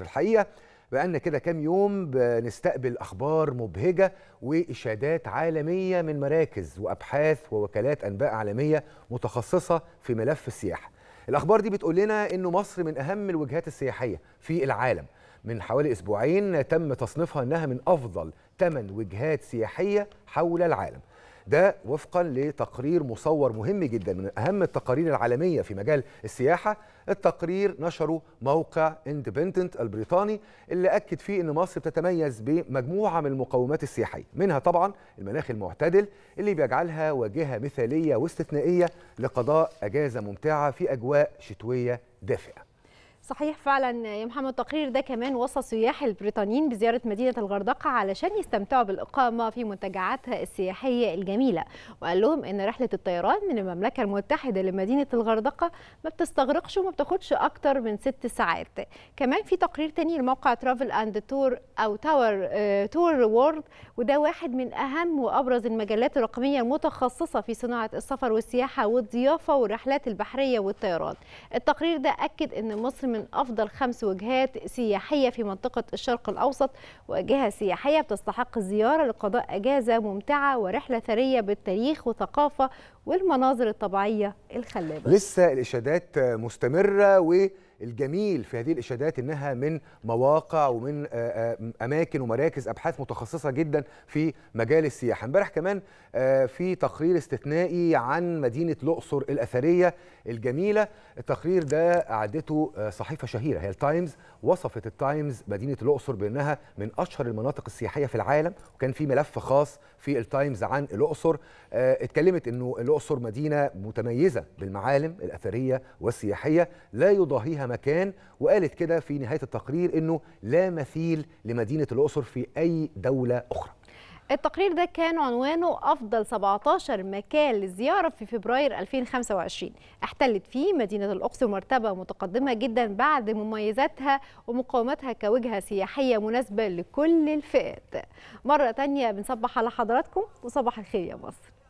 الحقيقه بقالنا كده كام يوم بنستقبل اخبار مبهجه واشادات عالميه من مراكز وابحاث ووكالات انباء عالميه متخصصه في ملف السياحه. الاخبار دي بتقول لنا انه مصر من اهم الوجهات السياحيه في العالم. من حوالي اسبوعين تم تصنيفها انها من افضل 8 وجهات سياحيه حول العالم. ده وفقا لتقرير مصور مهم جدا من أهم التقارير العالمية في مجال السياحة التقرير نشره موقع اندبندنت البريطاني اللي أكد فيه أن مصر بتتميز بمجموعة من المقومات السياحية منها طبعا المناخ المعتدل اللي بيجعلها واجهة مثالية واستثنائية لقضاء أجازة ممتعة في أجواء شتوية دافئة صحيح فعلا يا محمد التقرير ده كمان وصى سياح البريطانيين بزيارة مدينة الغردقة علشان يستمتعوا بالإقامة في منتجعاتها السياحية الجميلة وقال لهم إن رحلة الطيران من المملكة المتحدة لمدينة الغردقة ما بتستغرقش وما بتاخدش أكتر من ست ساعات كمان في تقرير تاني لموقع ترافل أند تور أو تاور تور وورد وده واحد من أهم وأبرز المجلات الرقمية المتخصصة في صناعة السفر والسياحة والضيافة والرحلات البحرية والطيران التقرير ده أكد إن مصر من أفضل خمس وجهات سياحية في منطقة الشرق الأوسط وجهة سياحية بتستحق الزيارة لقضاء أجازة ممتعة ورحلة ثرية بالتاريخ وثقافة والمناظر الطبيعية الخلابة لسه الإشادات مستمرة و الجميل في هذه الإشادات إنها من مواقع ومن آه، آه، أماكن ومراكز أبحاث متخصصة جدا في مجال السياحة امبارح كمان آه، في تقرير استثنائي عن مدينة الأقصر الأثرية الجميلة التقرير ده أعدته صحيفة شهيرة هي التايمز وصفت التايمز مدينة الأقصر بأنها من أشهر المناطق السياحية في العالم وكان في ملف خاص في التايمز عن الأقصر اتكلمت أنه الأقصر مدينة متميزة بالمعالم الأثرية والسياحية لا يضاهيها مكان وقالت كده في نهاية التقرير أنه لا مثيل لمدينة الأقصر في أي دولة أخرى التقرير ده كان عنوانه أفضل 17 مكان للزيارة في فبراير 2025 احتلت فيه مدينة الأقصر مرتبة متقدمة جدا بعد مميزاتها ومقاومتها كوجهة سياحية مناسبة لكل الفئات مرة تانية بنصبح على حضراتكم وصباح الخير يا مصر